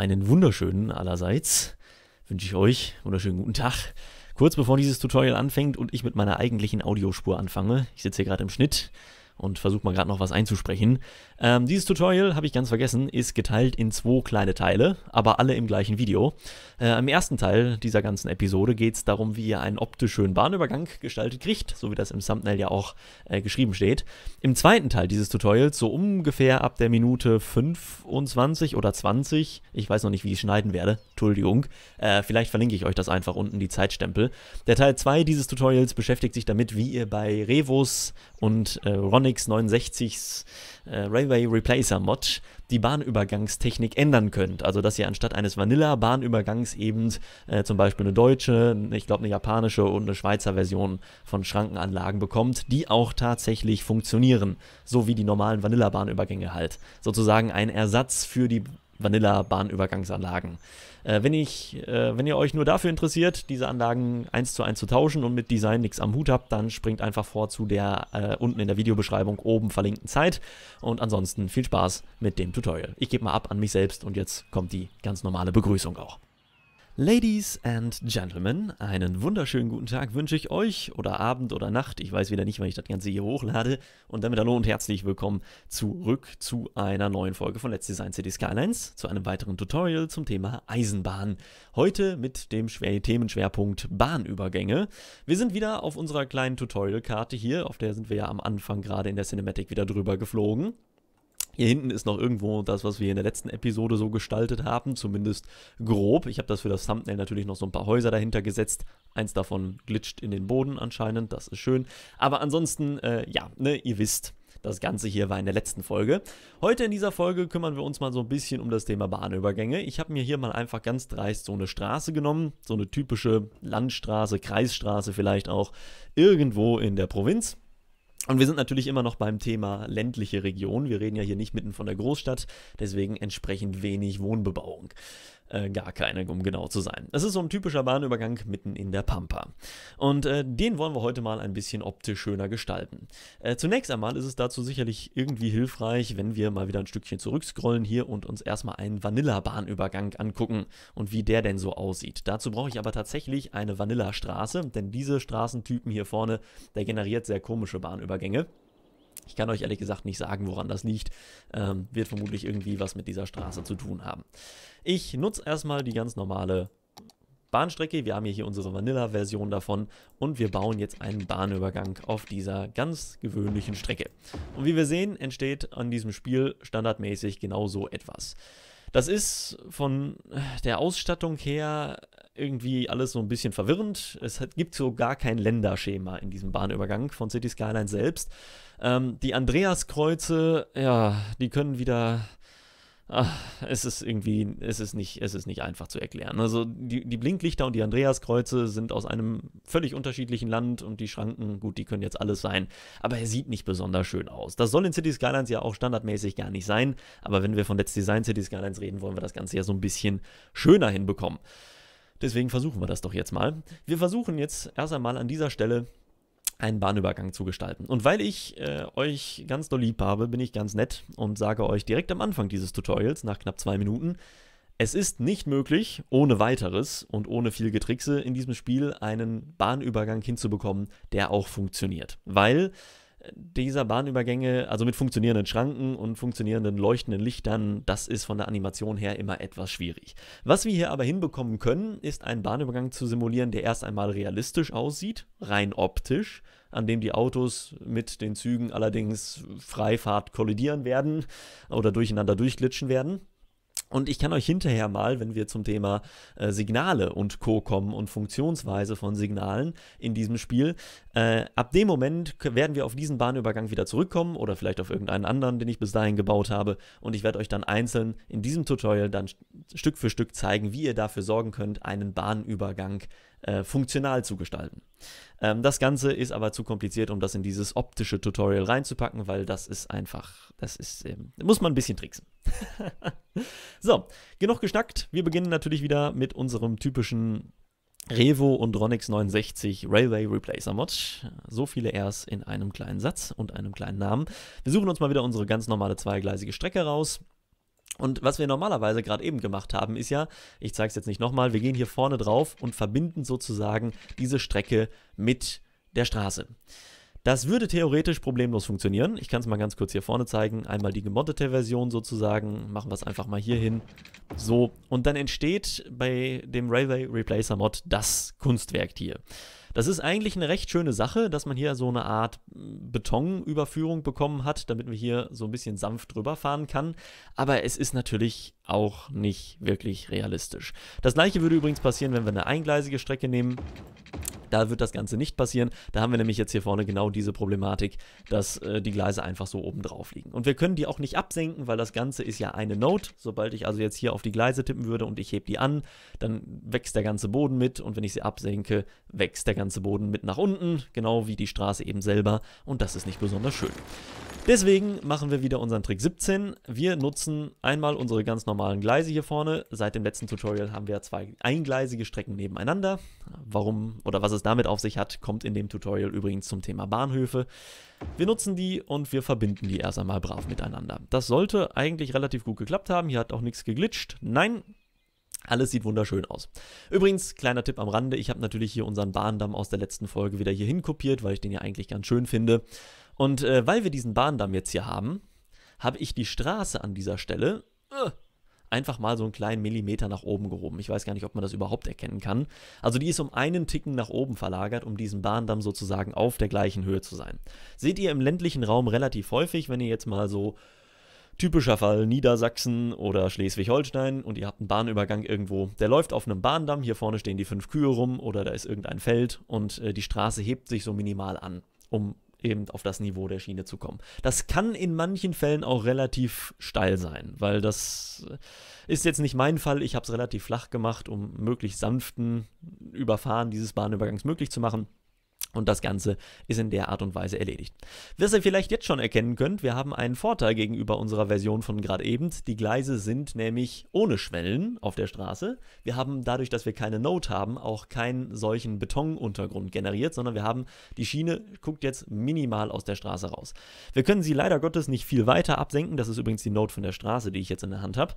einen wunderschönen allerseits wünsche ich euch wunderschönen guten Tag. Kurz bevor dieses Tutorial anfängt und ich mit meiner eigentlichen Audiospur anfange, ich sitze hier gerade im Schnitt, und versuche mal gerade noch was einzusprechen. Ähm, dieses Tutorial, habe ich ganz vergessen, ist geteilt in zwei kleine Teile, aber alle im gleichen Video. Äh, Im ersten Teil dieser ganzen Episode geht es darum, wie ihr einen optisch schönen Bahnübergang gestaltet kriegt, so wie das im Thumbnail ja auch äh, geschrieben steht. Im zweiten Teil dieses Tutorials, so ungefähr ab der Minute 25 oder 20, ich weiß noch nicht, wie ich schneiden werde, Entschuldigung, äh, vielleicht verlinke ich euch das einfach unten, die Zeitstempel. Der Teil 2 dieses Tutorials beschäftigt sich damit, wie ihr bei Revos und äh, Ronix Onyx 69s äh, Railway Replacer Mod die Bahnübergangstechnik ändern könnt. Also dass ihr anstatt eines Vanilla-Bahnübergangs eben äh, zum Beispiel eine deutsche, ich glaube eine japanische und eine Schweizer Version von Schrankenanlagen bekommt, die auch tatsächlich funktionieren. So wie die normalen Vanilla-Bahnübergänge halt. Sozusagen ein Ersatz für die Vanilla-Bahnübergangsanlagen. Äh, wenn, ich, äh, wenn ihr euch nur dafür interessiert, diese Anlagen eins zu eins zu tauschen und mit Design nichts am Hut habt, dann springt einfach vor zu der äh, unten in der Videobeschreibung oben verlinkten Zeit. Und ansonsten viel Spaß mit dem Tutorial. Ich gebe mal ab an mich selbst und jetzt kommt die ganz normale Begrüßung auch. Ladies and Gentlemen, einen wunderschönen guten Tag wünsche ich euch oder Abend oder Nacht. Ich weiß wieder nicht, wann ich das Ganze hier hochlade. Und damit hallo und herzlich willkommen zurück zu einer neuen Folge von Let's Design City Skylines, zu einem weiteren Tutorial zum Thema Eisenbahn. Heute mit dem Themenschwerpunkt Bahnübergänge. Wir sind wieder auf unserer kleinen Tutorial-Karte hier, auf der sind wir ja am Anfang gerade in der Cinematic wieder drüber geflogen. Hier hinten ist noch irgendwo das, was wir in der letzten Episode so gestaltet haben, zumindest grob. Ich habe das für das Thumbnail natürlich noch so ein paar Häuser dahinter gesetzt. Eins davon glitscht in den Boden anscheinend, das ist schön. Aber ansonsten, äh, ja, ne, ihr wisst, das Ganze hier war in der letzten Folge. Heute in dieser Folge kümmern wir uns mal so ein bisschen um das Thema Bahnübergänge. Ich habe mir hier mal einfach ganz dreist so eine Straße genommen, so eine typische Landstraße, Kreisstraße vielleicht auch, irgendwo in der Provinz. Und wir sind natürlich immer noch beim Thema ländliche Region. Wir reden ja hier nicht mitten von der Großstadt, deswegen entsprechend wenig Wohnbebauung. Äh, gar keine, um genau zu sein. Es ist so ein typischer Bahnübergang mitten in der Pampa. Und äh, den wollen wir heute mal ein bisschen optisch schöner gestalten. Äh, zunächst einmal ist es dazu sicherlich irgendwie hilfreich, wenn wir mal wieder ein Stückchen zurückscrollen hier und uns erstmal einen Vanilla-Bahnübergang angucken und wie der denn so aussieht. Dazu brauche ich aber tatsächlich eine Vanilla-Straße, denn diese Straßentypen hier vorne, der generiert sehr komische Bahnübergänge. Ich kann euch ehrlich gesagt nicht sagen, woran das liegt. Ähm, wird vermutlich irgendwie was mit dieser Straße zu tun haben. Ich nutze erstmal die ganz normale Bahnstrecke. Wir haben hier, unsere Vanilla-Version davon und wir bauen jetzt einen Bahnübergang auf dieser ganz gewöhnlichen Strecke. Und wie wir sehen, entsteht an diesem Spiel standardmäßig genau so etwas. Das ist von der Ausstattung her irgendwie alles so ein bisschen verwirrend. Es gibt so gar kein Länderschema in diesem Bahnübergang von City Skyline selbst. Ähm, die Andreaskreuze, ja, die können wieder. Ach, es ist irgendwie, es ist nicht, es ist nicht einfach zu erklären. Also die, die Blinklichter und die Andreaskreuze sind aus einem völlig unterschiedlichen Land und die Schranken, gut, die können jetzt alles sein, aber er sieht nicht besonders schön aus. Das soll in City Skylines ja auch standardmäßig gar nicht sein, aber wenn wir von Let's Design City Skylines reden, wollen wir das Ganze ja so ein bisschen schöner hinbekommen. Deswegen versuchen wir das doch jetzt mal. Wir versuchen jetzt erst einmal an dieser Stelle einen Bahnübergang zu gestalten. Und weil ich äh, euch ganz doll lieb habe, bin ich ganz nett und sage euch direkt am Anfang dieses Tutorials, nach knapp zwei Minuten, es ist nicht möglich, ohne weiteres und ohne viel Getrickse in diesem Spiel einen Bahnübergang hinzubekommen, der auch funktioniert. Weil dieser Bahnübergänge, also mit funktionierenden Schranken und funktionierenden leuchtenden Lichtern, das ist von der Animation her immer etwas schwierig. Was wir hier aber hinbekommen können, ist einen Bahnübergang zu simulieren, der erst einmal realistisch aussieht, rein optisch, an dem die Autos mit den Zügen allerdings Freifahrt kollidieren werden oder durcheinander durchglitschen werden. Und ich kann euch hinterher mal, wenn wir zum Thema äh, Signale und Co. kommen und Funktionsweise von Signalen in diesem Spiel, äh, ab dem Moment werden wir auf diesen Bahnübergang wieder zurückkommen oder vielleicht auf irgendeinen anderen, den ich bis dahin gebaut habe. Und ich werde euch dann einzeln in diesem Tutorial dann Stück für Stück zeigen, wie ihr dafür sorgen könnt, einen Bahnübergang äh, funktional zu gestalten. Ähm, das Ganze ist aber zu kompliziert, um das in dieses optische Tutorial reinzupacken, weil das ist einfach, das ist, ähm, muss man ein bisschen tricksen. so, genug geschnackt. Wir beginnen natürlich wieder mit unserem typischen Revo und Ronix 69 Railway Replacer Mod. So viele Rs in einem kleinen Satz und einem kleinen Namen. Wir suchen uns mal wieder unsere ganz normale zweigleisige Strecke raus. Und was wir normalerweise gerade eben gemacht haben, ist ja, ich zeige es jetzt nicht nochmal, wir gehen hier vorne drauf und verbinden sozusagen diese Strecke mit der Straße. Das würde theoretisch problemlos funktionieren. Ich kann es mal ganz kurz hier vorne zeigen. Einmal die gemoddete Version sozusagen. Machen wir es einfach mal hier hin. So, und dann entsteht bei dem Railway Replacer Mod das Kunstwerk hier. Das ist eigentlich eine recht schöne Sache, dass man hier so eine Art hm, Betonüberführung bekommen hat, damit man hier so ein bisschen sanft drüber fahren kann. Aber es ist natürlich auch nicht wirklich realistisch. Das gleiche würde übrigens passieren, wenn wir eine eingleisige Strecke nehmen. Da wird das Ganze nicht passieren. Da haben wir nämlich jetzt hier vorne genau diese Problematik, dass äh, die Gleise einfach so oben drauf liegen. Und wir können die auch nicht absenken, weil das Ganze ist ja eine Note. Sobald ich also jetzt hier auf die Gleise tippen würde und ich hebe die an, dann wächst der ganze Boden mit und wenn ich sie absenke, wächst der ganze Boden mit nach unten, genau wie die Straße eben selber und das ist nicht besonders schön. Deswegen machen wir wieder unseren Trick 17. Wir nutzen einmal unsere ganz normalen Gleise hier vorne. Seit dem letzten Tutorial haben wir zwei eingleisige Strecken nebeneinander. Warum oder was es es damit auf sich hat, kommt in dem Tutorial übrigens zum Thema Bahnhöfe. Wir nutzen die und wir verbinden die erst einmal brav miteinander. Das sollte eigentlich relativ gut geklappt haben. Hier hat auch nichts geglitscht. Nein, alles sieht wunderschön aus. Übrigens, kleiner Tipp am Rande, ich habe natürlich hier unseren Bahndamm aus der letzten Folge wieder hier hinkopiert, weil ich den ja eigentlich ganz schön finde. Und äh, weil wir diesen Bahndamm jetzt hier haben, habe ich die Straße an dieser Stelle äh, einfach mal so einen kleinen Millimeter nach oben gehoben. Ich weiß gar nicht, ob man das überhaupt erkennen kann. Also die ist um einen Ticken nach oben verlagert, um diesen Bahndamm sozusagen auf der gleichen Höhe zu sein. Seht ihr im ländlichen Raum relativ häufig, wenn ihr jetzt mal so typischer Fall Niedersachsen oder Schleswig-Holstein und ihr habt einen Bahnübergang irgendwo, der läuft auf einem Bahndamm, hier vorne stehen die fünf Kühe rum oder da ist irgendein Feld und äh, die Straße hebt sich so minimal an, um eben auf das Niveau der Schiene zu kommen. Das kann in manchen Fällen auch relativ steil sein, weil das ist jetzt nicht mein Fall. Ich habe es relativ flach gemacht, um möglichst sanften Überfahren dieses Bahnübergangs möglich zu machen. Und das Ganze ist in der Art und Weise erledigt. Was ihr vielleicht jetzt schon erkennen könnt, wir haben einen Vorteil gegenüber unserer Version von gerade eben. Die Gleise sind nämlich ohne Schwellen auf der Straße. Wir haben dadurch, dass wir keine Note haben, auch keinen solchen Betonuntergrund generiert, sondern wir haben die Schiene, guckt jetzt minimal aus der Straße raus. Wir können sie leider Gottes nicht viel weiter absenken. Das ist übrigens die Note von der Straße, die ich jetzt in der Hand habe,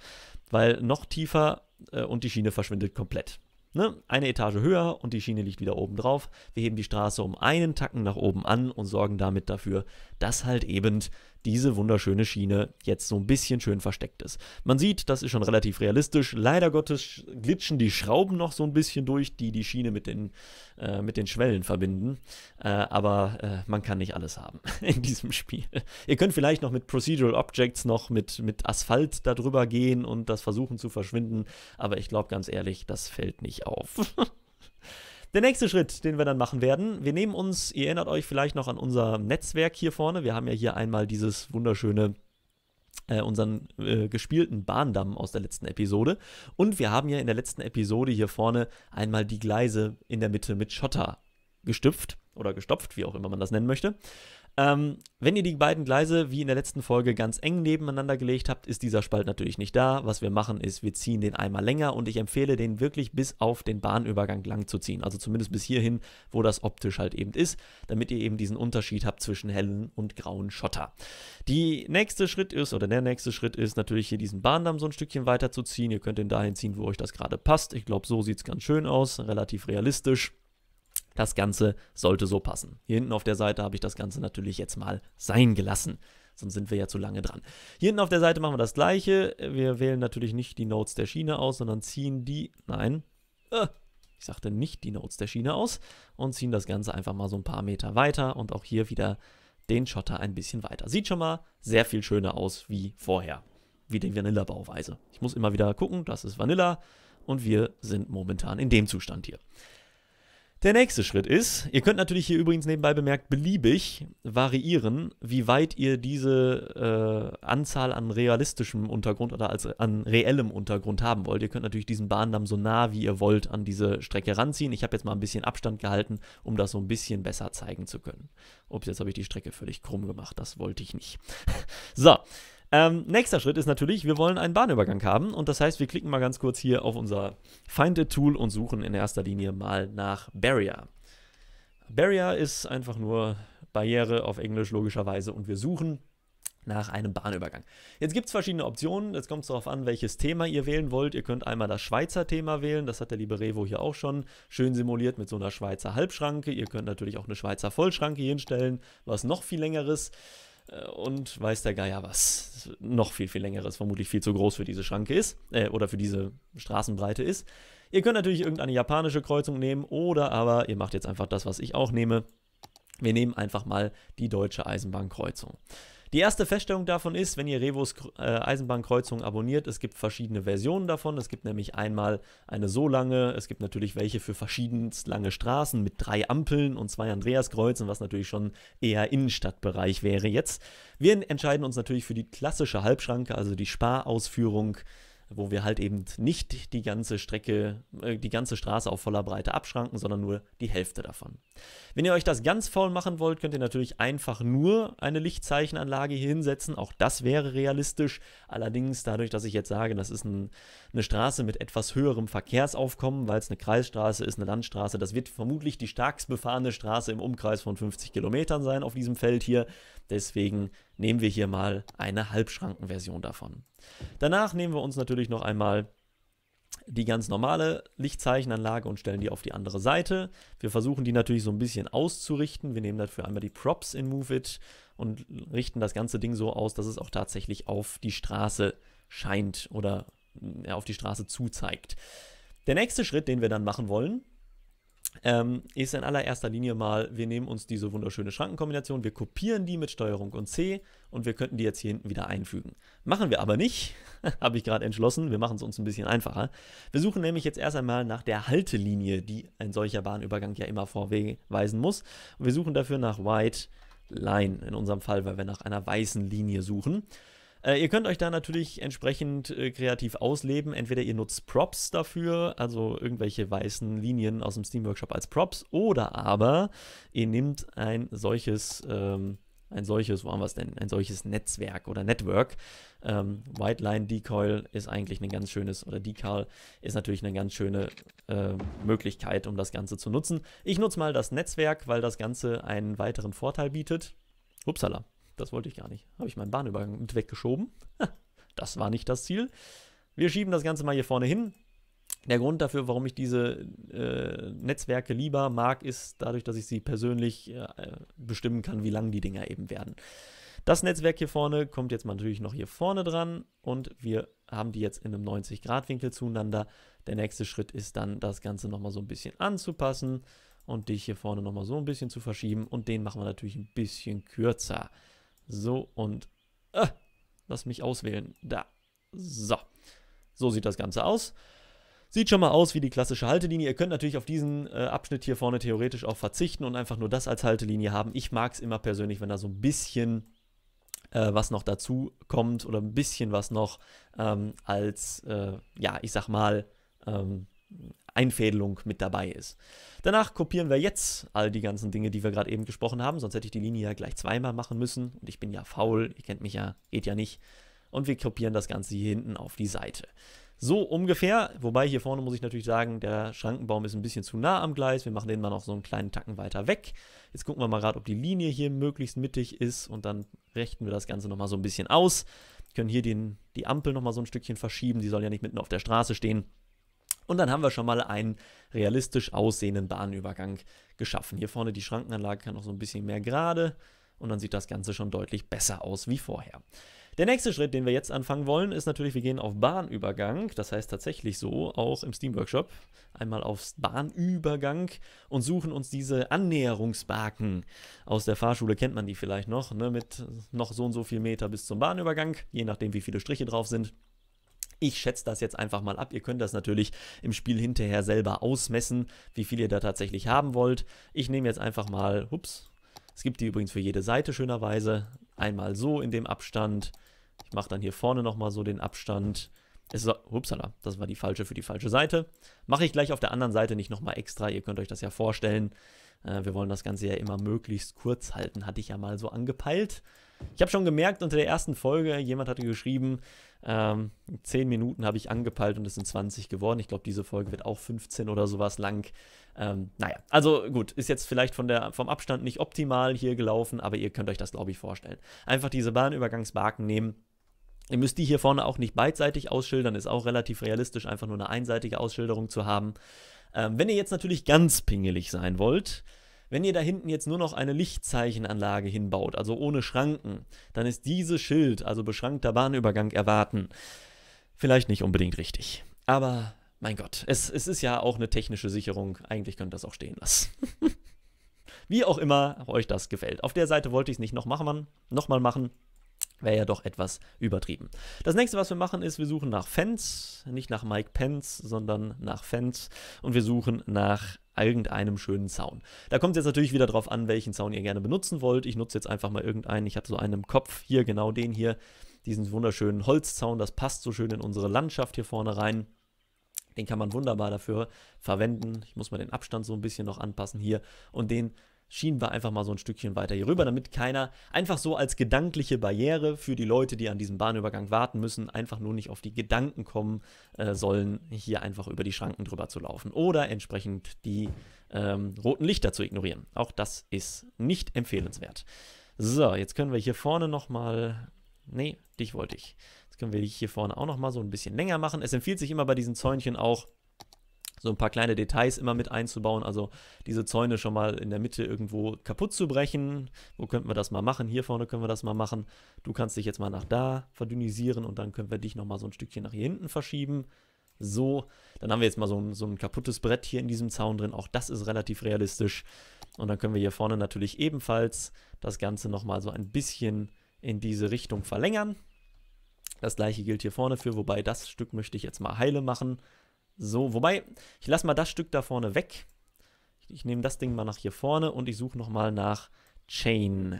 weil noch tiefer äh, und die Schiene verschwindet komplett. Ne? Eine Etage höher und die Schiene liegt wieder oben drauf. Wir heben die Straße um einen Tacken nach oben an und sorgen damit dafür, dass halt eben diese wunderschöne Schiene jetzt so ein bisschen schön versteckt ist. Man sieht, das ist schon relativ realistisch. Leider Gottes glitschen die Schrauben noch so ein bisschen durch, die die Schiene mit den, äh, mit den Schwellen verbinden. Äh, aber äh, man kann nicht alles haben in diesem Spiel. Ihr könnt vielleicht noch mit Procedural Objects noch mit, mit Asphalt darüber gehen und das versuchen zu verschwinden. Aber ich glaube ganz ehrlich, das fällt nicht auf. Der nächste Schritt, den wir dann machen werden, wir nehmen uns, ihr erinnert euch vielleicht noch an unser Netzwerk hier vorne. Wir haben ja hier einmal dieses wunderschöne äh, unseren äh, gespielten Bahndamm aus der letzten Episode. Und wir haben ja in der letzten Episode hier vorne einmal die Gleise in der Mitte mit Schotter gestüpft oder gestopft, wie auch immer man das nennen möchte. Ähm, wenn ihr die beiden Gleise wie in der letzten Folge ganz eng nebeneinander gelegt habt, ist dieser Spalt natürlich nicht da. Was wir machen ist, wir ziehen den einmal länger und ich empfehle den wirklich bis auf den Bahnübergang lang zu ziehen. Also zumindest bis hierhin, wo das optisch halt eben ist, damit ihr eben diesen Unterschied habt zwischen hellen und grauen Schotter. Die nächste Schritt ist, oder der nächste Schritt ist natürlich hier diesen Bahndamm so ein Stückchen weiter zu ziehen. Ihr könnt ihn dahin ziehen, wo euch das gerade passt. Ich glaube, so sieht es ganz schön aus, relativ realistisch. Das Ganze sollte so passen. Hier hinten auf der Seite habe ich das Ganze natürlich jetzt mal sein gelassen. Sonst sind wir ja zu lange dran. Hier hinten auf der Seite machen wir das gleiche. Wir wählen natürlich nicht die Notes der Schiene aus, sondern ziehen die... Nein. Äh, ich sagte nicht die Notes der Schiene aus. Und ziehen das Ganze einfach mal so ein paar Meter weiter. Und auch hier wieder den Schotter ein bisschen weiter. Sieht schon mal sehr viel schöner aus wie vorher. Wie die Vanilla-Bauweise. Ich muss immer wieder gucken, das ist Vanilla. Und wir sind momentan in dem Zustand hier. Der nächste Schritt ist, ihr könnt natürlich hier übrigens nebenbei bemerkt beliebig variieren, wie weit ihr diese äh, Anzahl an realistischem Untergrund oder als, an reellem Untergrund haben wollt. Ihr könnt natürlich diesen Bahndamm so nah wie ihr wollt an diese Strecke ranziehen. Ich habe jetzt mal ein bisschen Abstand gehalten, um das so ein bisschen besser zeigen zu können. Ups, jetzt habe ich die Strecke völlig krumm gemacht. Das wollte ich nicht. so, ähm, nächster Schritt ist natürlich, wir wollen einen Bahnübergang haben und das heißt, wir klicken mal ganz kurz hier auf unser Find a Tool und suchen in erster Linie mal nach Barrier. Barrier ist einfach nur Barriere auf Englisch logischerweise und wir suchen nach einem Bahnübergang. Jetzt gibt es verschiedene Optionen. Jetzt kommt es darauf an, welches Thema ihr wählen wollt. Ihr könnt einmal das Schweizer Thema wählen. Das hat der liebe Revo hier auch schon schön simuliert mit so einer Schweizer Halbschranke. Ihr könnt natürlich auch eine Schweizer Vollschranke hinstellen. Was noch viel längeres. Äh, und weiß der Geier was. Noch viel, viel längeres, vermutlich viel zu groß für diese Schranke ist äh, oder für diese Straßenbreite ist. Ihr könnt natürlich irgendeine japanische Kreuzung nehmen oder aber ihr macht jetzt einfach das, was ich auch nehme. Wir nehmen einfach mal die deutsche Eisenbahnkreuzung. Die erste Feststellung davon ist, wenn ihr Revos äh, Eisenbahnkreuzung abonniert, es gibt verschiedene Versionen davon. Es gibt nämlich einmal eine so lange, es gibt natürlich welche für verschiedenst lange Straßen mit drei Ampeln und zwei Andreaskreuzen, was natürlich schon eher Innenstadtbereich wäre jetzt. Wir entscheiden uns natürlich für die klassische Halbschranke, also die Sparausführung wo wir halt eben nicht die ganze Strecke, äh, die ganze Straße auf voller Breite abschranken, sondern nur die Hälfte davon. Wenn ihr euch das ganz faul machen wollt, könnt ihr natürlich einfach nur eine Lichtzeichenanlage hier hinsetzen. Auch das wäre realistisch. Allerdings, dadurch, dass ich jetzt sage, das ist ein, eine Straße mit etwas höherem Verkehrsaufkommen, weil es eine Kreisstraße ist, eine Landstraße, das wird vermutlich die starkst befahrene Straße im Umkreis von 50 Kilometern sein auf diesem Feld hier. Deswegen nehmen wir hier mal eine Halbschrankenversion davon. Danach nehmen wir uns natürlich noch einmal die ganz normale Lichtzeichenanlage und stellen die auf die andere Seite. Wir versuchen die natürlich so ein bisschen auszurichten. Wir nehmen dafür einmal die Props in MoveIt und richten das ganze Ding so aus, dass es auch tatsächlich auf die Straße scheint oder auf die Straße zuzeigt. Der nächste Schritt, den wir dann machen wollen, ähm, ist in allererster Linie mal, wir nehmen uns diese wunderschöne Schrankenkombination, wir kopieren die mit Steuerung und C und wir könnten die jetzt hier hinten wieder einfügen. Machen wir aber nicht, habe ich gerade entschlossen, wir machen es uns ein bisschen einfacher. Wir suchen nämlich jetzt erst einmal nach der Haltelinie, die ein solcher Bahnübergang ja immer vorweisen muss. Und wir suchen dafür nach White Line in unserem Fall, weil wir nach einer weißen Linie suchen. Äh, ihr könnt euch da natürlich entsprechend äh, kreativ ausleben. Entweder ihr nutzt Props dafür, also irgendwelche weißen Linien aus dem Steam Workshop als Props, oder aber ihr nehmt ein solches, ähm, ein solches, wo haben wir es denn? Ein solches Netzwerk oder Network. Ähm, White Line Decoil ist eigentlich ein ganz schönes, oder Decal ist natürlich eine ganz schöne äh, Möglichkeit, um das Ganze zu nutzen. Ich nutze mal das Netzwerk, weil das Ganze einen weiteren Vorteil bietet. Upsala. Das wollte ich gar nicht. Habe ich meinen Bahnübergang mit weggeschoben. Das war nicht das Ziel. Wir schieben das Ganze mal hier vorne hin. Der Grund dafür, warum ich diese äh, Netzwerke lieber mag, ist dadurch, dass ich sie persönlich äh, bestimmen kann, wie lang die Dinger eben werden. Das Netzwerk hier vorne kommt jetzt natürlich noch hier vorne dran und wir haben die jetzt in einem 90-Grad-Winkel zueinander. Der nächste Schritt ist dann, das Ganze nochmal so ein bisschen anzupassen und dich hier vorne nochmal so ein bisschen zu verschieben und den machen wir natürlich ein bisschen kürzer. So und äh, lass mich auswählen. Da. So. So sieht das Ganze aus. Sieht schon mal aus wie die klassische Haltelinie. Ihr könnt natürlich auf diesen äh, Abschnitt hier vorne theoretisch auch verzichten und einfach nur das als Haltelinie haben. Ich mag es immer persönlich, wenn da so ein bisschen äh, was noch dazu kommt oder ein bisschen was noch ähm, als, äh, ja, ich sag mal, ähm, Einfädelung mit dabei ist. Danach kopieren wir jetzt all die ganzen Dinge, die wir gerade eben gesprochen haben, sonst hätte ich die Linie ja gleich zweimal machen müssen und ich bin ja faul, ihr kennt mich ja, geht ja nicht. Und wir kopieren das Ganze hier hinten auf die Seite. So ungefähr, wobei hier vorne muss ich natürlich sagen, der Schrankenbaum ist ein bisschen zu nah am Gleis. Wir machen den mal noch so einen kleinen Tacken weiter weg. Jetzt gucken wir mal gerade, ob die Linie hier möglichst mittig ist und dann rechten wir das Ganze nochmal so ein bisschen aus. Wir können hier den, die Ampel nochmal so ein Stückchen verschieben, die soll ja nicht mitten auf der Straße stehen. Und dann haben wir schon mal einen realistisch aussehenden Bahnübergang geschaffen. Hier vorne die Schrankenanlage kann noch so ein bisschen mehr gerade und dann sieht das Ganze schon deutlich besser aus wie vorher. Der nächste Schritt, den wir jetzt anfangen wollen, ist natürlich, wir gehen auf Bahnübergang. Das heißt tatsächlich so, auch im Steam Workshop, einmal aufs Bahnübergang und suchen uns diese Annäherungsbarken. Aus der Fahrschule kennt man die vielleicht noch, ne, mit noch so und so viel Meter bis zum Bahnübergang, je nachdem wie viele Striche drauf sind. Ich schätze das jetzt einfach mal ab. Ihr könnt das natürlich im Spiel hinterher selber ausmessen, wie viel ihr da tatsächlich haben wollt. Ich nehme jetzt einfach mal, ups, es gibt die übrigens für jede Seite schönerweise. Einmal so in dem Abstand. Ich mache dann hier vorne nochmal so den Abstand. Es ist, upsala, das war die falsche für die falsche Seite. Mache ich gleich auf der anderen Seite nicht nochmal extra. Ihr könnt euch das ja vorstellen. Äh, wir wollen das Ganze ja immer möglichst kurz halten, hatte ich ja mal so angepeilt. Ich habe schon gemerkt unter der ersten Folge, jemand hatte geschrieben, ähm, 10 Minuten habe ich angepeilt und es sind 20 geworden. Ich glaube, diese Folge wird auch 15 oder sowas lang. Ähm, naja, also gut, ist jetzt vielleicht von der, vom Abstand nicht optimal hier gelaufen, aber ihr könnt euch das, glaube ich, vorstellen. Einfach diese Bahnübergangsbarken nehmen. Ihr müsst die hier vorne auch nicht beidseitig ausschildern, ist auch relativ realistisch, einfach nur eine einseitige Ausschilderung zu haben. Ähm, wenn ihr jetzt natürlich ganz pingelig sein wollt, wenn ihr da hinten jetzt nur noch eine Lichtzeichenanlage hinbaut, also ohne Schranken, dann ist dieses Schild, also beschrankter Bahnübergang erwarten, vielleicht nicht unbedingt richtig. Aber mein Gott, es, es ist ja auch eine technische Sicherung. Eigentlich könnt ihr das auch stehen lassen. Wie auch immer euch das gefällt. Auf der Seite wollte ich es nicht nochmal machen. Noch mal machen. Wäre ja doch etwas übertrieben. Das nächste, was wir machen, ist, wir suchen nach Fans. Nicht nach Mike Pence, sondern nach Fans. Und wir suchen nach irgendeinem schönen Zaun. Da kommt es jetzt natürlich wieder darauf an, welchen Zaun ihr gerne benutzen wollt. Ich nutze jetzt einfach mal irgendeinen. Ich habe so einen im Kopf. Hier, genau den hier. Diesen wunderschönen Holzzaun. Das passt so schön in unsere Landschaft hier vorne rein. Den kann man wunderbar dafür verwenden. Ich muss mal den Abstand so ein bisschen noch anpassen hier. Und den schieben wir einfach mal so ein Stückchen weiter hier rüber, damit keiner einfach so als gedankliche Barriere für die Leute, die an diesem Bahnübergang warten müssen, einfach nur nicht auf die Gedanken kommen äh, sollen, hier einfach über die Schranken drüber zu laufen oder entsprechend die ähm, roten Lichter zu ignorieren. Auch das ist nicht empfehlenswert. So, jetzt können wir hier vorne nochmal... Nee, dich wollte ich. Jetzt können wir dich hier vorne auch nochmal so ein bisschen länger machen. Es empfiehlt sich immer bei diesen Zäunchen auch, so ein paar kleine Details immer mit einzubauen. Also diese Zäune schon mal in der Mitte irgendwo kaputt zu brechen. Wo könnten wir das mal machen? Hier vorne können wir das mal machen. Du kannst dich jetzt mal nach da verdünnisieren und dann können wir dich nochmal so ein Stückchen nach hier hinten verschieben. So, dann haben wir jetzt mal so ein, so ein kaputtes Brett hier in diesem Zaun drin. Auch das ist relativ realistisch. Und dann können wir hier vorne natürlich ebenfalls das Ganze nochmal so ein bisschen in diese Richtung verlängern. Das gleiche gilt hier vorne für, wobei das Stück möchte ich jetzt mal heile machen. So, wobei, ich lasse mal das Stück da vorne weg. Ich, ich nehme das Ding mal nach hier vorne und ich suche nochmal nach Chain.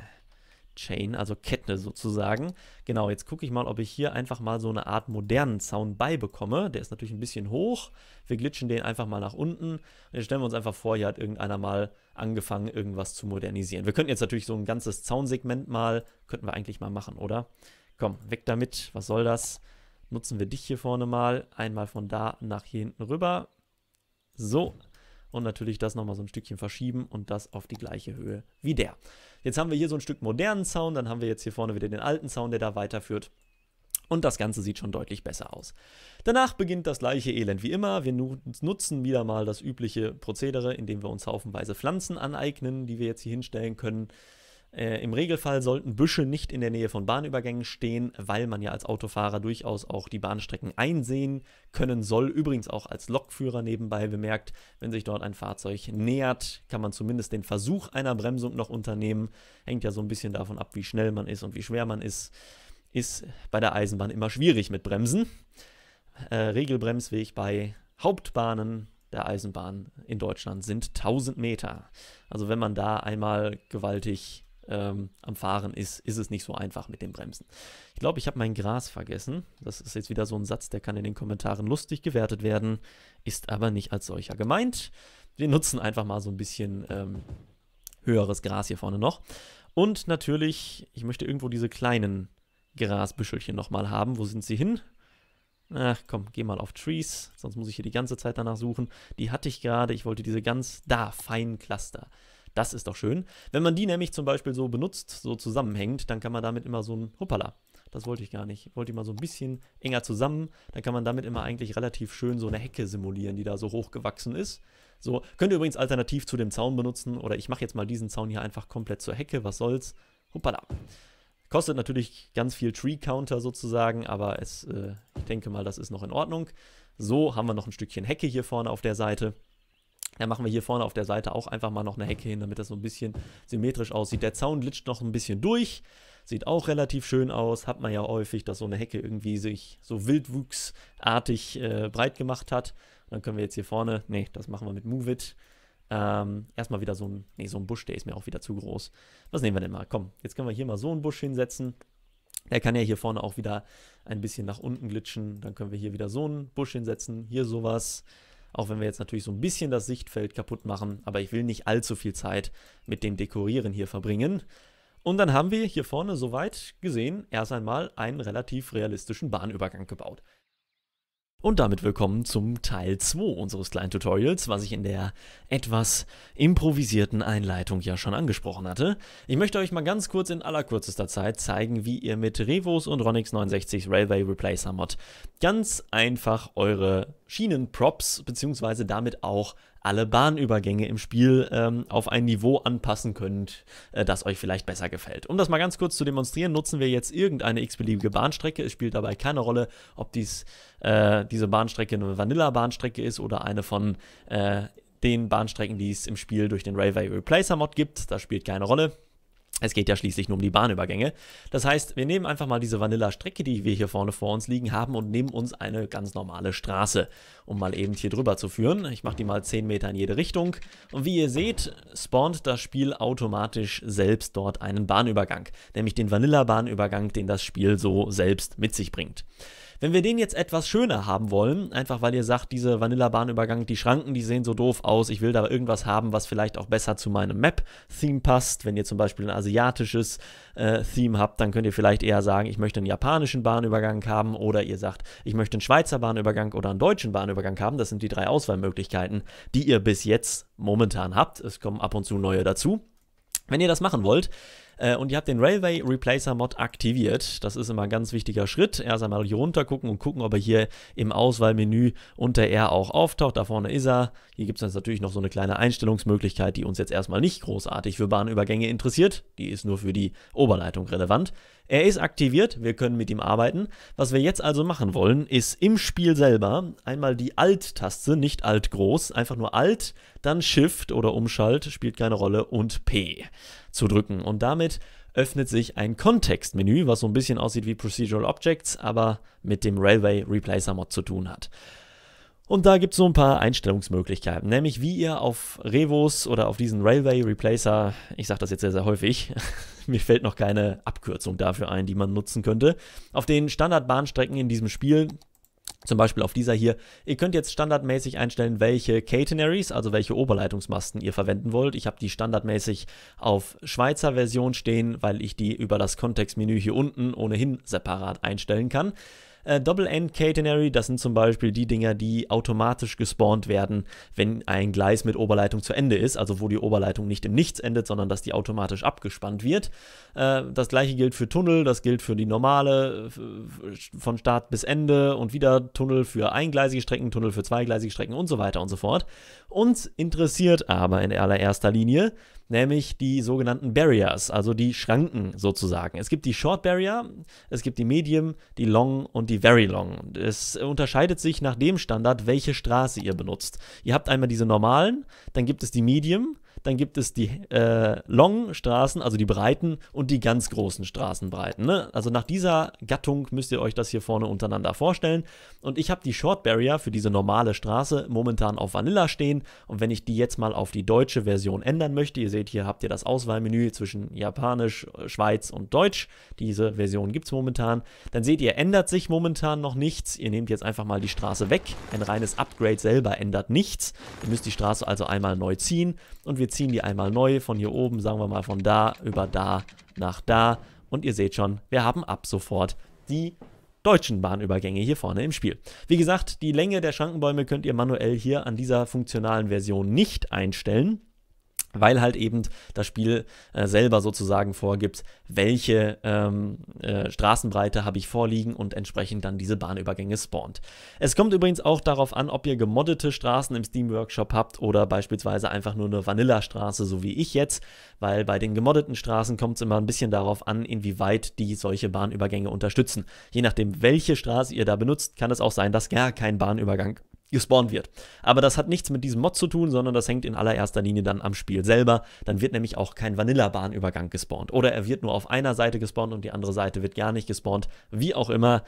Chain, also Kette sozusagen. Genau, jetzt gucke ich mal, ob ich hier einfach mal so eine Art modernen Zaun beibekomme. Der ist natürlich ein bisschen hoch. Wir glitschen den einfach mal nach unten. Und jetzt stellen wir uns einfach vor, hier hat irgendeiner mal angefangen, irgendwas zu modernisieren. Wir könnten jetzt natürlich so ein ganzes Zaunsegment mal, könnten wir eigentlich mal machen, oder? Komm, weg damit, was soll das? nutzen wir dich hier vorne mal. Einmal von da nach hier hinten rüber. So. Und natürlich das nochmal so ein Stückchen verschieben und das auf die gleiche Höhe wie der. Jetzt haben wir hier so ein Stück modernen Zaun. Dann haben wir jetzt hier vorne wieder den alten Zaun, der da weiterführt. Und das Ganze sieht schon deutlich besser aus. Danach beginnt das gleiche Elend wie immer. Wir nutzen wieder mal das übliche Prozedere, indem wir uns haufenweise Pflanzen aneignen, die wir jetzt hier hinstellen können. Äh, Im Regelfall sollten Büsche nicht in der Nähe von Bahnübergängen stehen, weil man ja als Autofahrer durchaus auch die Bahnstrecken einsehen können soll. Übrigens auch als Lokführer nebenbei bemerkt, wenn sich dort ein Fahrzeug nähert, kann man zumindest den Versuch einer Bremsung noch unternehmen. Hängt ja so ein bisschen davon ab, wie schnell man ist und wie schwer man ist. Ist bei der Eisenbahn immer schwierig mit Bremsen. Äh, Regelbremsweg bei Hauptbahnen der Eisenbahn in Deutschland sind 1000 Meter. Also wenn man da einmal gewaltig ähm, am Fahren ist, ist es nicht so einfach mit dem Bremsen. Ich glaube, ich habe mein Gras vergessen. Das ist jetzt wieder so ein Satz, der kann in den Kommentaren lustig gewertet werden, ist aber nicht als solcher gemeint. Wir nutzen einfach mal so ein bisschen ähm, höheres Gras hier vorne noch. Und natürlich, ich möchte irgendwo diese kleinen Grasbüschelchen nochmal haben. Wo sind sie hin? Ach komm, geh mal auf Trees, sonst muss ich hier die ganze Zeit danach suchen. Die hatte ich gerade, ich wollte diese ganz, da, feinen Cluster. Das ist doch schön. Wenn man die nämlich zum Beispiel so benutzt, so zusammenhängt, dann kann man damit immer so ein Hoppala. Das wollte ich gar nicht. Ich wollte die mal so ein bisschen enger zusammen. Dann kann man damit immer eigentlich relativ schön so eine Hecke simulieren, die da so hochgewachsen ist. So, könnt ihr übrigens alternativ zu dem Zaun benutzen. Oder ich mache jetzt mal diesen Zaun hier einfach komplett zur Hecke. Was soll's? Hoppala. Kostet natürlich ganz viel Tree-Counter sozusagen, aber es, äh, ich denke mal, das ist noch in Ordnung. So haben wir noch ein Stückchen Hecke hier vorne auf der Seite. Dann machen wir hier vorne auf der Seite auch einfach mal noch eine Hecke hin, damit das so ein bisschen symmetrisch aussieht. Der Zaun glitscht noch ein bisschen durch. Sieht auch relativ schön aus. Hat man ja häufig, dass so eine Hecke irgendwie sich so wildwuchsartig äh, breit gemacht hat. Und dann können wir jetzt hier vorne, nee, das machen wir mit Move It. Ähm, erstmal wieder so ein, nee, so ein Busch, der ist mir auch wieder zu groß. Was nehmen wir denn mal? Komm, jetzt können wir hier mal so einen Busch hinsetzen. Der kann ja hier vorne auch wieder ein bisschen nach unten glitschen. Dann können wir hier wieder so einen Busch hinsetzen. Hier sowas. Auch wenn wir jetzt natürlich so ein bisschen das Sichtfeld kaputt machen, aber ich will nicht allzu viel Zeit mit dem Dekorieren hier verbringen. Und dann haben wir hier vorne soweit gesehen erst einmal einen relativ realistischen Bahnübergang gebaut. Und damit willkommen zum Teil 2 unseres kleinen Tutorials, was ich in der etwas improvisierten Einleitung ja schon angesprochen hatte. Ich möchte euch mal ganz kurz in allerkürzester Zeit zeigen, wie ihr mit Revos und Ronix 69 Railway Replacer Mod ganz einfach eure Schienenprops bzw. damit auch alle Bahnübergänge im Spiel ähm, auf ein Niveau anpassen könnt, äh, das euch vielleicht besser gefällt. Um das mal ganz kurz zu demonstrieren, nutzen wir jetzt irgendeine x-beliebige Bahnstrecke. Es spielt dabei keine Rolle, ob dies, äh, diese Bahnstrecke eine Vanilla-Bahnstrecke ist oder eine von äh, den Bahnstrecken, die es im Spiel durch den Railway Replacer Mod gibt. Das spielt keine Rolle. Es geht ja schließlich nur um die Bahnübergänge. Das heißt, wir nehmen einfach mal diese Vanilla-Strecke, die wir hier vorne vor uns liegen haben und nehmen uns eine ganz normale Straße, um mal eben hier drüber zu führen. Ich mache die mal 10 Meter in jede Richtung. Und wie ihr seht, spawnt das Spiel automatisch selbst dort einen Bahnübergang. Nämlich den Vanilla-Bahnübergang, den das Spiel so selbst mit sich bringt. Wenn wir den jetzt etwas schöner haben wollen, einfach weil ihr sagt, diese Vanillabahnübergang, die Schranken, die sehen so doof aus, ich will da irgendwas haben, was vielleicht auch besser zu meinem Map-Theme passt. Wenn ihr zum Beispiel ein asiatisches äh, Theme habt, dann könnt ihr vielleicht eher sagen, ich möchte einen japanischen Bahnübergang haben oder ihr sagt, ich möchte einen Schweizer Bahnübergang oder einen deutschen Bahnübergang haben. Das sind die drei Auswahlmöglichkeiten, die ihr bis jetzt momentan habt. Es kommen ab und zu neue dazu. Wenn ihr das machen wollt, äh, und ihr habt den Railway Replacer Mod aktiviert. Das ist immer ein ganz wichtiger Schritt. Erst einmal hier runter gucken und gucken, ob er hier im Auswahlmenü unter R auch auftaucht. Da vorne ist er. Hier gibt es natürlich noch so eine kleine Einstellungsmöglichkeit, die uns jetzt erstmal nicht großartig für Bahnübergänge interessiert. Die ist nur für die Oberleitung relevant. Er ist aktiviert, wir können mit ihm arbeiten. Was wir jetzt also machen wollen, ist im Spiel selber einmal die Alt-Taste, nicht Alt groß, einfach nur Alt, dann Shift oder Umschalt, spielt keine Rolle und P zu drücken. Und damit öffnet sich ein Kontextmenü, was so ein bisschen aussieht wie Procedural Objects, aber mit dem Railway Replacer Mod zu tun hat. Und da gibt es so ein paar Einstellungsmöglichkeiten, nämlich wie ihr auf Revos oder auf diesen Railway Replacer, ich sage das jetzt sehr, sehr häufig, mir fällt noch keine Abkürzung dafür ein, die man nutzen könnte, auf den Standardbahnstrecken in diesem Spiel zum Beispiel auf dieser hier. Ihr könnt jetzt standardmäßig einstellen, welche Catenaries, also welche Oberleitungsmasten ihr verwenden wollt. Ich habe die standardmäßig auf Schweizer Version stehen, weil ich die über das Kontextmenü hier unten ohnehin separat einstellen kann. Äh, Double End Catenary, das sind zum Beispiel die Dinger, die automatisch gespawnt werden, wenn ein Gleis mit Oberleitung zu Ende ist, also wo die Oberleitung nicht im Nichts endet, sondern dass die automatisch abgespannt wird. Äh, das gleiche gilt für Tunnel, das gilt für die normale äh, von Start bis Ende und wieder Tunnel für eingleisige Strecken, Tunnel für zweigleisige Strecken und so weiter und so fort. Uns interessiert aber in allererster Linie, nämlich die sogenannten Barriers, also die Schranken sozusagen. Es gibt die Short Barrier, es gibt die Medium, die Long und die Very Long. Es unterscheidet sich nach dem Standard, welche Straße ihr benutzt. Ihr habt einmal diese normalen, dann gibt es die Medium, dann gibt es die äh, Long-Straßen, also die breiten und die ganz großen Straßenbreiten. Ne? Also nach dieser Gattung müsst ihr euch das hier vorne untereinander vorstellen. Und ich habe die Short Barrier für diese normale Straße momentan auf Vanilla stehen. Und wenn ich die jetzt mal auf die deutsche Version ändern möchte, ihr seht hier habt ihr das Auswahlmenü zwischen Japanisch, Schweiz und Deutsch. Diese Version gibt es momentan. Dann seht ihr, ändert sich momentan noch nichts. Ihr nehmt jetzt einfach mal die Straße weg. Ein reines Upgrade selber ändert nichts. Ihr müsst die Straße also einmal neu ziehen. Und wir ziehen die einmal neu von hier oben, sagen wir mal von da über da nach da. Und ihr seht schon, wir haben ab sofort die deutschen Bahnübergänge hier vorne im Spiel. Wie gesagt, die Länge der Schrankenbäume könnt ihr manuell hier an dieser funktionalen Version nicht einstellen weil halt eben das Spiel äh, selber sozusagen vorgibt, welche ähm, äh, Straßenbreite habe ich vorliegen und entsprechend dann diese Bahnübergänge spawnt. Es kommt übrigens auch darauf an, ob ihr gemoddete Straßen im Steam Workshop habt oder beispielsweise einfach nur eine Vanilla-Straße, so wie ich jetzt, weil bei den gemoddeten Straßen kommt es immer ein bisschen darauf an, inwieweit die solche Bahnübergänge unterstützen. Je nachdem, welche Straße ihr da benutzt, kann es auch sein, dass gar kein Bahnübergang gespawnt wird. Aber das hat nichts mit diesem Mod zu tun, sondern das hängt in allererster Linie dann am Spiel selber. Dann wird nämlich auch kein Vanilla-Bahnübergang gespawnt. Oder er wird nur auf einer Seite gespawnt und die andere Seite wird gar nicht gespawnt. Wie auch immer,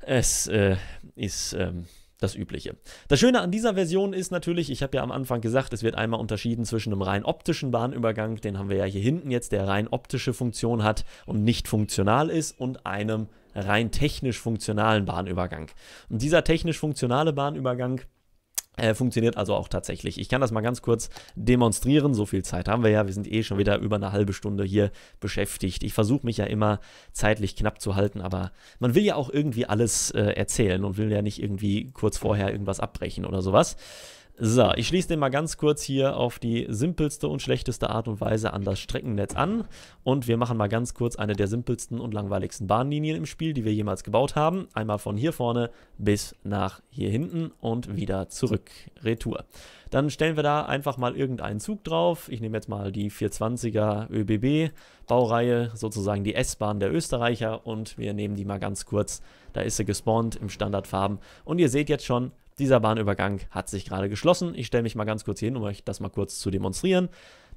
es äh, ist. Ähm das Übliche. Das Schöne an dieser Version ist natürlich, ich habe ja am Anfang gesagt, es wird einmal unterschieden zwischen einem rein optischen Bahnübergang, den haben wir ja hier hinten jetzt, der rein optische Funktion hat und nicht funktional ist, und einem rein technisch funktionalen Bahnübergang. Und dieser technisch funktionale Bahnübergang äh, funktioniert also auch tatsächlich. Ich kann das mal ganz kurz demonstrieren. So viel Zeit haben wir ja. Wir sind eh schon wieder über eine halbe Stunde hier beschäftigt. Ich versuche mich ja immer zeitlich knapp zu halten, aber man will ja auch irgendwie alles äh, erzählen und will ja nicht irgendwie kurz vorher irgendwas abbrechen oder sowas. So, ich schließe den mal ganz kurz hier auf die simpelste und schlechteste Art und Weise an das Streckennetz an. Und wir machen mal ganz kurz eine der simpelsten und langweiligsten Bahnlinien im Spiel, die wir jemals gebaut haben. Einmal von hier vorne bis nach hier hinten und wieder zurück. Retour. Dann stellen wir da einfach mal irgendeinen Zug drauf. Ich nehme jetzt mal die 420er ÖBB Baureihe, sozusagen die S-Bahn der Österreicher. Und wir nehmen die mal ganz kurz. Da ist sie gespawnt im Standardfarben. Und ihr seht jetzt schon, dieser Bahnübergang hat sich gerade geschlossen. Ich stelle mich mal ganz kurz hin, um euch das mal kurz zu demonstrieren.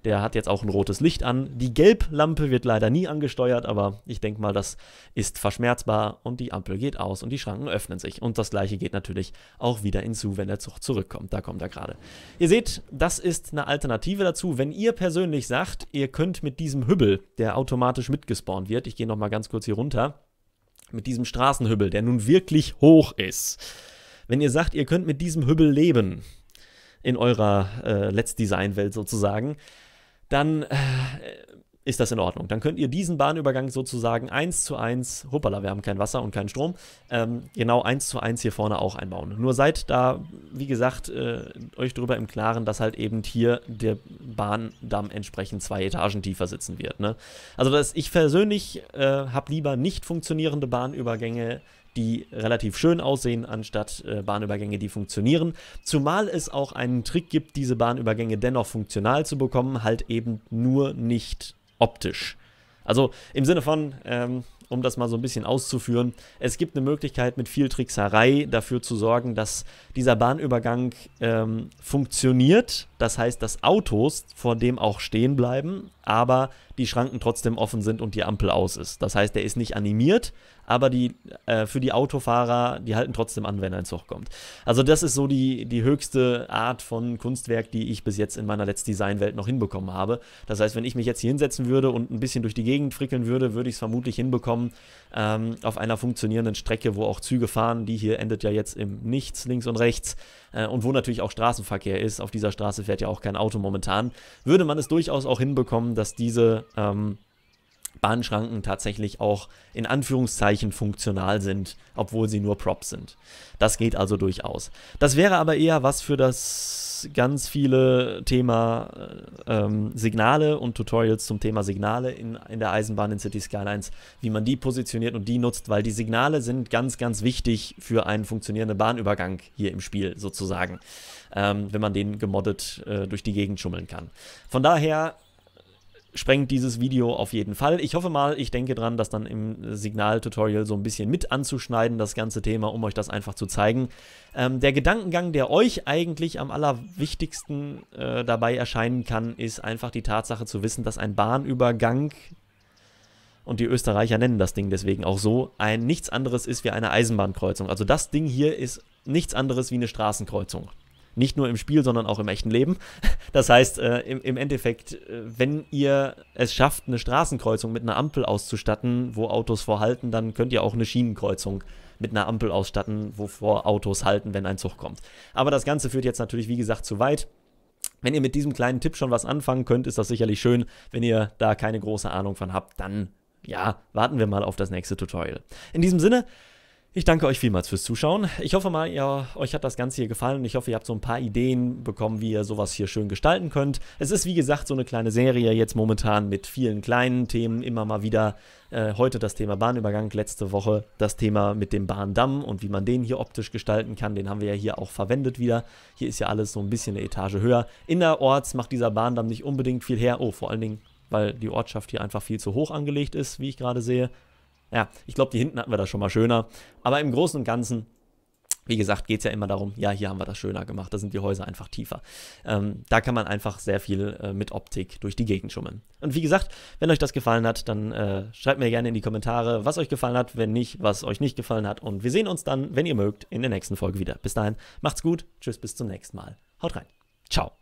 Der hat jetzt auch ein rotes Licht an. Die Gelblampe wird leider nie angesteuert, aber ich denke mal, das ist verschmerzbar und die Ampel geht aus und die Schranken öffnen sich. Und das gleiche geht natürlich auch wieder hinzu, wenn der Zug zurückkommt. Da kommt er gerade. Ihr seht, das ist eine Alternative dazu. Wenn ihr persönlich sagt, ihr könnt mit diesem Hübbel, der automatisch mitgespawnt wird, ich gehe nochmal ganz kurz hier runter, mit diesem Straßenhübbel, der nun wirklich hoch ist, wenn ihr sagt, ihr könnt mit diesem Hübbel leben, in eurer äh, Let's Design-Welt sozusagen, dann äh, ist das in Ordnung. Dann könnt ihr diesen Bahnübergang sozusagen eins zu eins, hoppala, wir haben kein Wasser und keinen Strom, ähm, genau eins zu eins hier vorne auch einbauen. Nur seid da, wie gesagt, äh, euch darüber im Klaren, dass halt eben hier der Bahndamm entsprechend zwei Etagen tiefer sitzen wird. Ne? Also dass ich persönlich äh, habe lieber nicht funktionierende Bahnübergänge die relativ schön aussehen, anstatt äh, Bahnübergänge, die funktionieren. Zumal es auch einen Trick gibt, diese Bahnübergänge dennoch funktional zu bekommen, halt eben nur nicht optisch. Also im Sinne von, ähm, um das mal so ein bisschen auszuführen, es gibt eine Möglichkeit mit viel Trickserei dafür zu sorgen, dass dieser Bahnübergang ähm, funktioniert, das heißt, dass Autos vor dem auch stehen bleiben, aber die Schranken trotzdem offen sind und die Ampel aus ist. Das heißt, der ist nicht animiert, aber die, äh, für die Autofahrer, die halten trotzdem an, wenn ein Zug kommt. Also das ist so die, die höchste Art von Kunstwerk, die ich bis jetzt in meiner Let's Design-Welt noch hinbekommen habe. Das heißt, wenn ich mich jetzt hier hinsetzen würde und ein bisschen durch die Gegend frickeln würde, würde ich es vermutlich hinbekommen ähm, auf einer funktionierenden Strecke, wo auch Züge fahren. Die hier endet ja jetzt im Nichts links und rechts äh, und wo natürlich auch Straßenverkehr ist, auf dieser Straße fährt ja auch kein Auto momentan, würde man es durchaus auch hinbekommen, dass diese ähm, Bahnschranken tatsächlich auch in Anführungszeichen funktional sind, obwohl sie nur Props sind. Das geht also durchaus. Das wäre aber eher was für das ganz viele Thema äh, ähm, Signale und Tutorials zum Thema Signale in, in der Eisenbahn in City Skylines, wie man die positioniert und die nutzt, weil die Signale sind ganz, ganz wichtig für einen funktionierenden Bahnübergang hier im Spiel sozusagen, ähm, wenn man den gemoddet äh, durch die Gegend schummeln kann. Von daher sprengt dieses Video auf jeden Fall. Ich hoffe mal, ich denke dran, das dann im Signal-Tutorial so ein bisschen mit anzuschneiden, das ganze Thema, um euch das einfach zu zeigen. Ähm, der Gedankengang, der euch eigentlich am allerwichtigsten äh, dabei erscheinen kann, ist einfach die Tatsache zu wissen, dass ein Bahnübergang, und die Österreicher nennen das Ding deswegen auch so, ein nichts anderes ist wie eine Eisenbahnkreuzung. Also das Ding hier ist nichts anderes wie eine Straßenkreuzung. Nicht nur im Spiel, sondern auch im echten Leben. Das heißt, äh, im, im, Endeffekt, äh, wenn ihr es schafft, eine Straßenkreuzung mit einer Ampel auszustatten, wo Autos vorhalten, dann könnt ihr auch eine Schienenkreuzung mit einer Ampel ausstatten, wovor Autos halten, wenn ein Zug kommt. Aber das Ganze führt jetzt natürlich, wie gesagt, zu weit. Wenn ihr mit diesem kleinen Tipp schon was anfangen könnt, ist das sicherlich schön. Wenn ihr da keine große Ahnung von habt, dann ja, warten wir mal auf das nächste Tutorial. In diesem Sinne, ich danke euch vielmals fürs Zuschauen. Ich hoffe mal, ihr, euch hat das Ganze hier gefallen und ich hoffe, ihr habt so ein paar Ideen bekommen, wie ihr sowas hier schön gestalten könnt. Es ist, wie gesagt, so eine kleine Serie jetzt momentan mit vielen kleinen Themen immer mal wieder. Äh, heute das Thema Bahnübergang, letzte Woche das Thema mit dem Bahndamm und wie man den hier optisch gestalten kann. Den haben wir ja hier auch verwendet wieder. Hier ist ja alles so ein bisschen eine Etage höher. Innerorts macht dieser Bahndamm nicht unbedingt viel her. Oh, vor allen Dingen, weil die Ortschaft hier einfach viel zu hoch angelegt ist, wie ich gerade sehe. Ja, ich glaube, die hinten hatten wir das schon mal schöner. Aber im Großen und Ganzen, wie gesagt, geht es ja immer darum, ja, hier haben wir das schöner gemacht, da sind die Häuser einfach tiefer. Ähm, da kann man einfach sehr viel äh, mit Optik durch die Gegend schummeln. Und wie gesagt, wenn euch das gefallen hat, dann äh, schreibt mir gerne in die Kommentare, was euch gefallen hat, wenn nicht, was euch nicht gefallen hat. Und wir sehen uns dann, wenn ihr mögt, in der nächsten Folge wieder. Bis dahin, macht's gut, tschüss, bis zum nächsten Mal. Haut rein. Ciao.